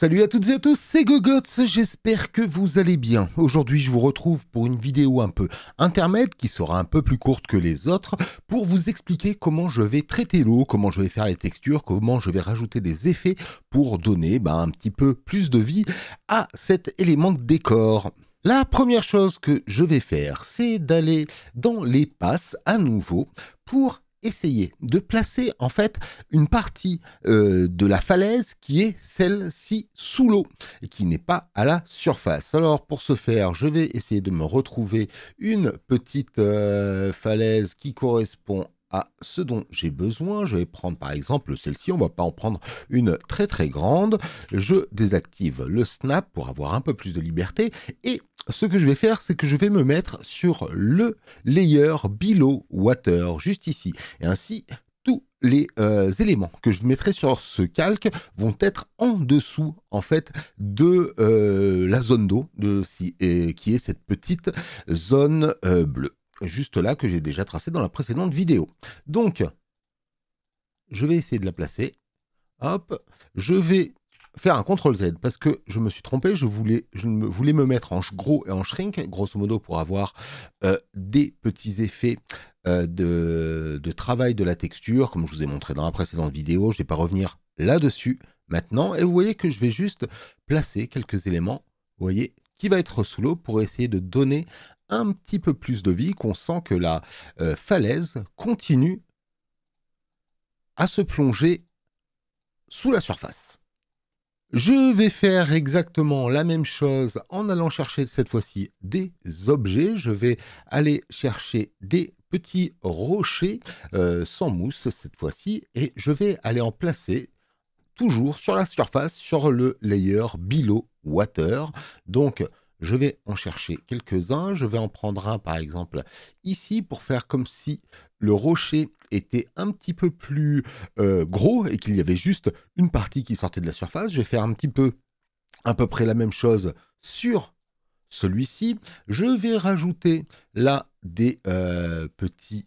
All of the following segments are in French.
Salut à toutes et à tous, c'est Gogots, j'espère que vous allez bien. Aujourd'hui je vous retrouve pour une vidéo un peu intermède qui sera un peu plus courte que les autres pour vous expliquer comment je vais traiter l'eau, comment je vais faire les textures, comment je vais rajouter des effets pour donner bah, un petit peu plus de vie à cet élément de décor. La première chose que je vais faire, c'est d'aller dans les passes à nouveau pour essayer de placer en fait une partie euh, de la falaise qui est celle-ci sous l'eau et qui n'est pas à la surface. Alors pour ce faire, je vais essayer de me retrouver une petite euh, falaise qui correspond à ce dont j'ai besoin. Je vais prendre par exemple celle-ci, on ne va pas en prendre une très très grande. Je désactive le snap pour avoir un peu plus de liberté et ce que je vais faire, c'est que je vais me mettre sur le layer below water, juste ici. Et ainsi, tous les euh, éléments que je mettrai sur ce calque vont être en dessous en fait de euh, la zone d'eau de, qui est cette petite zone euh, bleue juste là que j'ai déjà tracé dans la précédente vidéo donc je vais essayer de la placer hop je vais faire un CTRL Z parce que je me suis trompé, je voulais, je me, voulais me mettre en gros et en shrink, grosso modo, pour avoir euh, des petits effets euh, de, travail de la texture, comme je vous ai montré dans la précédente vidéo. Je ne vais pas revenir là-dessus maintenant. Et vous voyez que je vais juste placer quelques éléments, vous voyez, qui va être sous l'eau pour essayer de donner un petit peu plus de vie, qu'on sent que la euh, falaise continue à se plonger sous la surface. Je vais faire exactement la même chose en allant chercher cette fois-ci des objets. Je vais aller chercher des petits rochers euh, sans mousse cette fois-ci et je vais aller en placer toujours sur la surface sur le layer below water. Donc je vais en chercher quelques-uns. Je vais en prendre un, par exemple, ici pour faire comme si le rocher était un petit peu plus euh, gros et qu'il y avait juste une partie qui sortait de la surface. Je vais faire un petit peu, à peu près la même chose sur celui-ci. Je vais rajouter là des euh, petits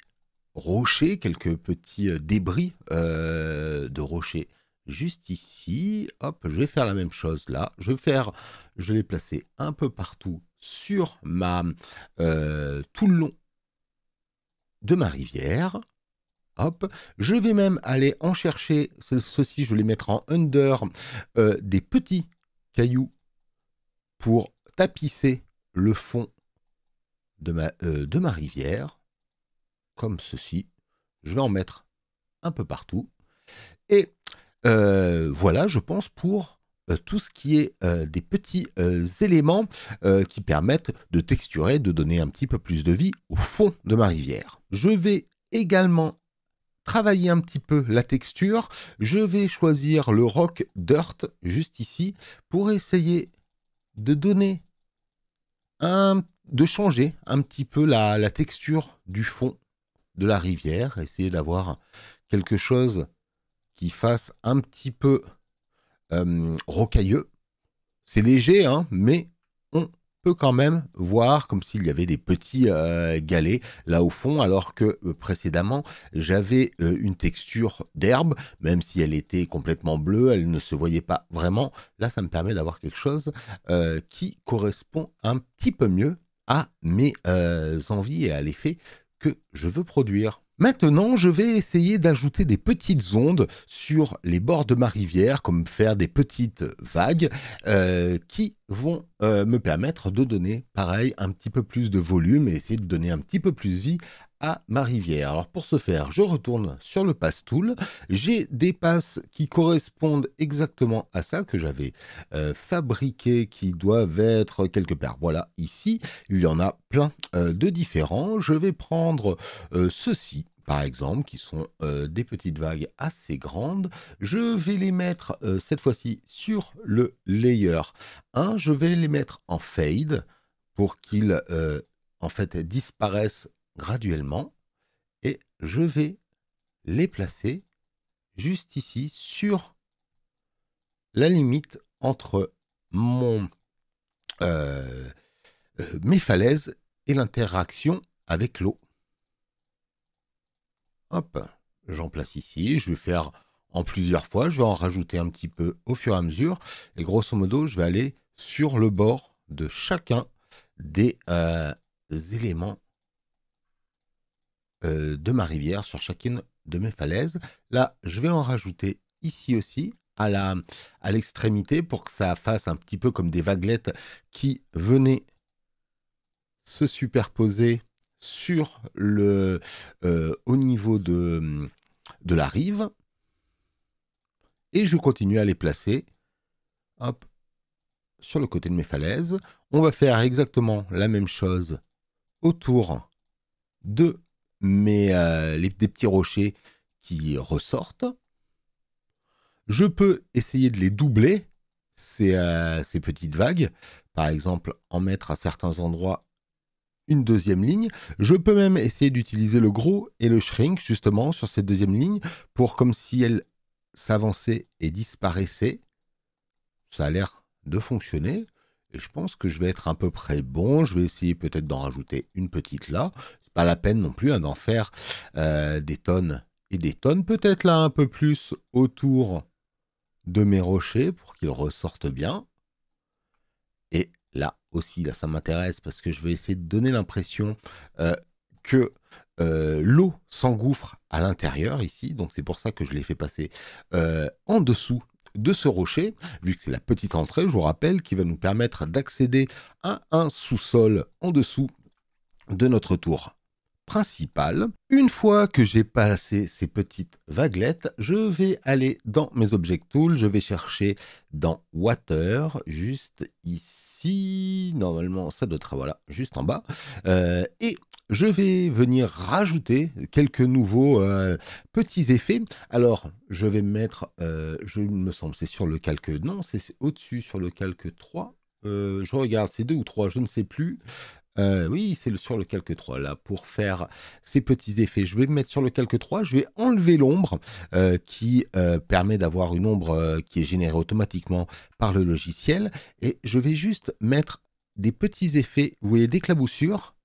rochers, quelques petits euh, débris de rochers juste ici. Hop, je vais faire la même chose là. Je vais, faire, je vais les placer un peu partout sur ma, euh, tout le long de ma rivière. Hop, je vais même aller en chercher, ceci je vais les mettre en under, euh, des petits cailloux pour tapisser le fond de ma, euh, de ma rivière, comme ceci. Je vais en mettre un peu partout. Et euh, voilà, je pense, pour euh, tout ce qui est euh, des petits éléments qui permettent de texturer, de donner un petit peu plus de vie au fond de ma rivière. Je vais également travailler un petit peu la texture. Je vais choisir le rock dirt juste ici pour essayer de donner un, de changer un petit peu la texture du fond de la rivière, essayer d'avoir quelque chose qui fasse un petit peu euh, rocailleux. C'est léger, hein, mais on peut quand même voir comme s'il y avait des petits euh, galets là au fond, alors que euh, précédemment j'avais une texture d'herbe, même si elle était complètement bleue, elle ne se voyait pas vraiment. Là, ça me permet d'avoir quelque chose qui correspond un petit peu mieux à mes envies et à l'effet que je veux produire. Maintenant, je vais essayer d'ajouter des petites ondes sur les bords de ma rivière, comme faire des petites vagues, euh, qui vont euh, me permettre de donner, pareil, un petit peu plus de volume et essayer de donner un petit peu plus de vie à ma rivière. Alors pour ce faire, je retourne sur le tool. J'ai des passes qui correspondent exactement à ça que j'avais euh, fabriqué, qui doivent être quelque part. Voilà, ici, il y en a plein de différents. Je vais prendre ceci par exemple, qui sont euh, des petites vagues assez grandes. Je vais les mettre euh, cette fois-ci sur le layer 1. Je vais les mettre en fade pour qu'ils euh, en fait disparaissent graduellement. Et je vais les placer juste ici sur la limite entre mon mes falaises et l'interaction avec l'eau. Hop, j'en place ici. Je vais faire en plusieurs fois. Je vais en rajouter un petit peu au fur et à mesure. Et grosso modo, je vais aller sur le bord de chacun des euh, éléments euh, de ma rivière, sur chacune de mes falaises. Là, je vais en rajouter ici aussi à la à l'extrémité pour que ça fasse un petit peu comme des vaguelettes qui venaient se superposer sur le, euh, au niveau de, de la rive. Et je continue à les placer sur le côté de mes falaises. On va faire exactement la même chose autour de mes, euh, des petits rochers qui ressortent. Je peux essayer de les doubler, ces, euh, ces petites vagues. Par exemple, en mettre à certains endroits une deuxième ligne. Je peux même essayer d'utiliser le gros et le shrink justement sur cette deuxième ligne pour comme si elle s'avançait et disparaissait. Ça a l'air de fonctionner. Et je pense que je vais être à peu près bon. Je vais essayer peut-être d'en rajouter une petite là. C'est pas la peine non plus hein, d'en faire euh, des tonnes et des tonnes. Peut-être là un peu plus autour de mes rochers pour qu'ils ressortent bien. Et là aussi, là ça m'intéresse parce que je vais essayer de donner l'impression euh, que euh, l'eau s'engouffre à l'intérieur ici, donc c'est pour ça que je l'ai fait passer euh, en dessous de ce rocher, vu que c'est la petite entrée, je vous rappelle, qui va nous permettre d'accéder à un sous-sol en dessous de notre tour principal. Une fois que j'ai passé ces petites vaguelettes, je vais aller dans mes Object Tools, je vais chercher dans Water, juste ici, normalement ça doit être, voilà, juste en bas, euh, et je vais venir rajouter quelques nouveaux euh, petits effets. Alors, je vais mettre, euh, je me semble, c'est sur le calque, non, c'est au-dessus, sur le calque 3, je regarde, c'est deux ou trois, je ne sais plus. Euh, oui, c'est sur le calque 3 là pour faire ces petits effets. Je vais me mettre sur le calque 3, je vais enlever l'ombre euh, qui euh, permet d'avoir une ombre qui est générée automatiquement par le logiciel et je vais juste mettre des petits effets, vous voyez, d'éclaboussures.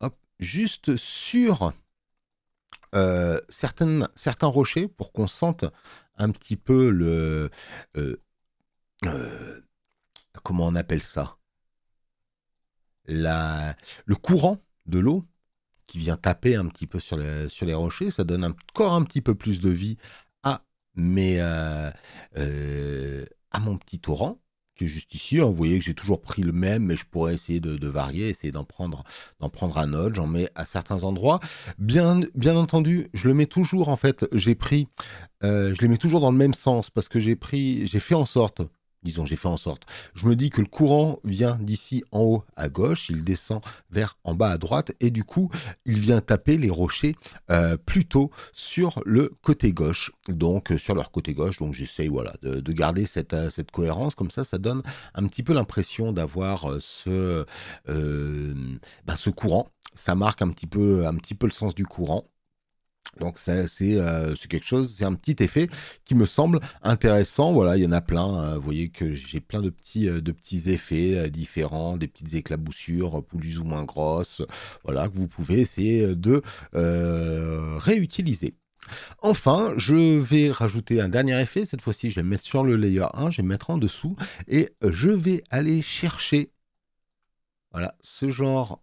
Hop, juste sur certains rochers pour qu'on sente un petit peu le comment on appelle ça la, le courant de l'eau qui vient taper un petit peu sur, les rochers. Ça donne encore un petit peu plus de vie à, mes, euh, euh, à mon petit torrent que juste ici. Hein. Vous voyez que j'ai toujours pris le même, mais je pourrais essayer de, varier, essayer d'en prendre, d'en prendre un autre. J'en mets à certains endroits. Bien, bien entendu, je le mets toujours. En fait, j'ai pris, euh, je les mets toujours dans le même sens parce que j'ai pris, j'ai fait en sorte disons, j'ai fait en sorte. Je me dis que le courant vient d'ici en haut à gauche, il descend vers en bas à droite, et du coup, il vient taper les rochers euh, plutôt sur le côté gauche, donc euh, sur leur côté gauche. Donc j'essaye voilà, de, garder cette, euh, cette, cohérence, comme ça, ça donne un petit peu l'impression d'avoir ce, ben, ce courant. Ça marque un petit peu, un petit peu le sens du courant. Donc euh, c'est quelque chose, c'est un petit effet qui me semble intéressant. Voilà, il y en a plein. Euh, vous voyez que j'ai plein de petits, euh, de petits effets différents, des petites éclaboussures plus ou moins grosses. Voilà, que vous pouvez essayer de réutiliser. Enfin, je vais rajouter un dernier effet. Cette fois-ci, je vais le mettre sur le layer 1, je vais le mettre en dessous et je vais aller chercher voilà, ce genre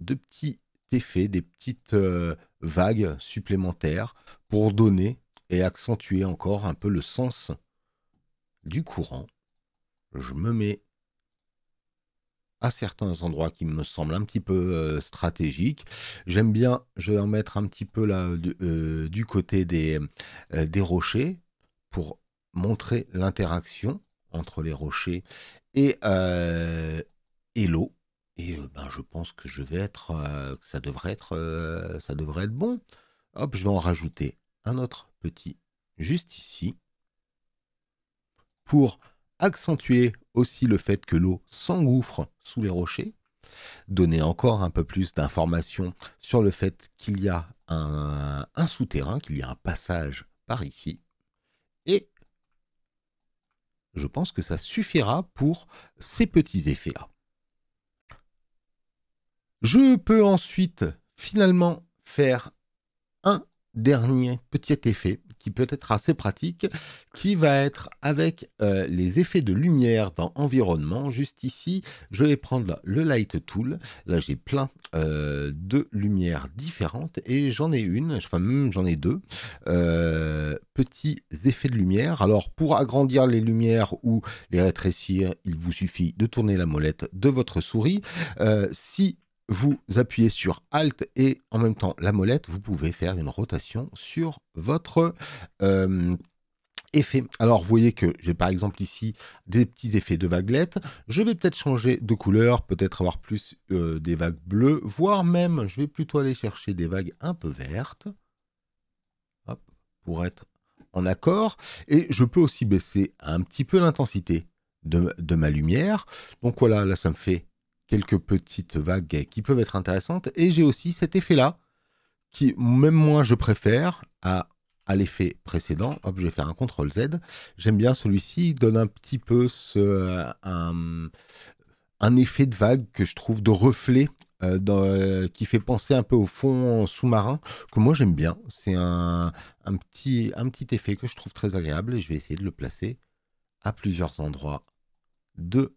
de petits effets, des petites vagues supplémentaires pour donner et accentuer encore un peu le sens du courant. Je me mets à certains endroits qui me semblent un petit peu euh, stratégiques. J'aime bien, je vais en mettre un petit peu euh, du, côté des, euh, des rochers pour montrer l'interaction entre les rochers et, et l'eau. Et euh, ben, je pense que je vais être, euh, ça devrait être, euh, ça devrait être bon. Hop, je vais en rajouter un autre petit juste ici pour accentuer aussi le fait que l'eau s'engouffre sous les rochers, donner encore un peu plus d'informations sur le fait qu'il y a un souterrain, qu'il y a un passage par ici, et je pense que ça suffira pour ces petits effets-là. Je peux ensuite finalement faire un dernier petit effet qui peut être assez pratique, qui va être avec euh, les effets de lumière dans environnement. Juste ici, je vais prendre le Light Tool. Là, j'ai plein euh, de lumières différentes et j'en ai une, enfin même j'en ai deux, euh, petits effets de lumière. Alors, pour agrandir les lumières ou les rétrécir, il vous suffit de tourner la molette de votre souris. si vous appuyez sur Alt et en même temps la molette, vous pouvez faire une rotation sur votre euh, effet. Alors vous voyez que j'ai par exemple ici des petits effets de vaguelettes. Je vais peut-être changer de couleur, peut-être avoir plus euh, des vagues bleues, voire même je vais plutôt aller chercher des vagues un peu vertes pour être en accord. Et je peux aussi baisser un petit peu l'intensité de ma lumière. Donc voilà, là ça me fait quelques petites vagues qui peuvent être intéressantes. Et j'ai aussi cet effet-là, qui même moi je préfère à, à l'effet précédent. Hop, je vais faire un CTRL Z. J'aime bien celui-ci, il donne un petit peu ce, euh, un, effet de vague que je trouve de reflet. Euh, euh, qui fait penser un peu au fond sous-marin, que moi j'aime bien. C'est un, un, petit, un petit effet que je trouve très agréable et je vais essayer de le placer à plusieurs endroits de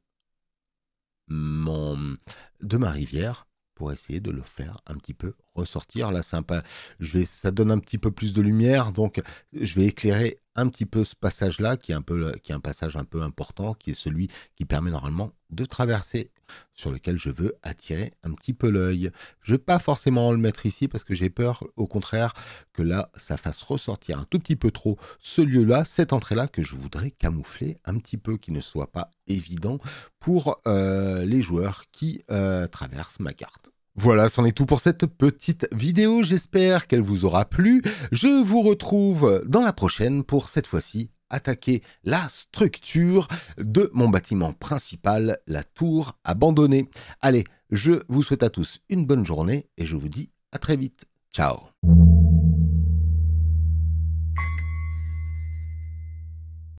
de ma rivière pour essayer de le faire un petit peu ressortir. Là, sympa. Je vais, ça donne un petit peu plus de lumière, donc je vais éclairer un petit peu ce passage-là, qui est un peu, qui est un passage un peu important, qui est celui qui permet normalement de traverser sur lequel je veux attirer un petit peu l'œil. Je ne vais pas forcément le mettre ici parce que j'ai peur, au contraire, que là, ça fasse ressortir un tout petit peu trop ce lieu-là, cette entrée-là que je voudrais camoufler un petit peu, qui ne soit pas évident pour euh, les joueurs qui euh, traversent ma carte. Voilà, c'en est tout pour cette petite vidéo. J'espère qu'elle vous aura plu. Je vous retrouve dans la prochaine pour cette fois-ci attaquer la structure de mon bâtiment principal, la tour abandonnée. Allez, je vous souhaite à tous une bonne journée et je vous dis à très vite. Ciao